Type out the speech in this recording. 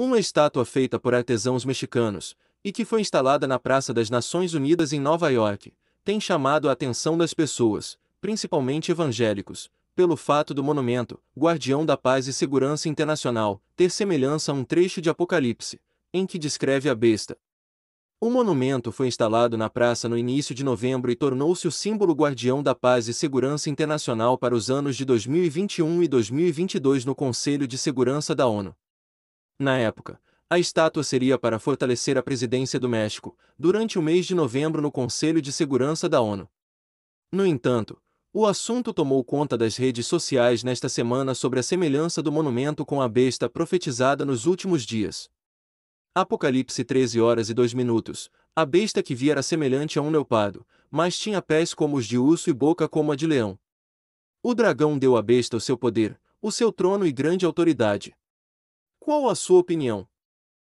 Uma estátua feita por artesãos mexicanos, e que foi instalada na Praça das Nações Unidas em Nova York, tem chamado a atenção das pessoas, principalmente evangélicos, pelo fato do monumento, Guardião da Paz e Segurança Internacional, ter semelhança a um trecho de Apocalipse, em que descreve a besta. O monumento foi instalado na praça no início de novembro e tornou-se o símbolo guardião da paz e segurança internacional para os anos de 2021 e 2022 no Conselho de Segurança da ONU. Na época, a estátua seria para fortalecer a presidência do México, durante o mês de novembro no Conselho de Segurança da ONU. No entanto, o assunto tomou conta das redes sociais nesta semana sobre a semelhança do monumento com a besta profetizada nos últimos dias. Apocalipse 13 horas e 2 minutos. A besta que vi era semelhante a um leopardo, mas tinha pés como os de urso e boca como a de leão. O dragão deu à besta o seu poder, o seu trono e grande autoridade, qual a sua opinião?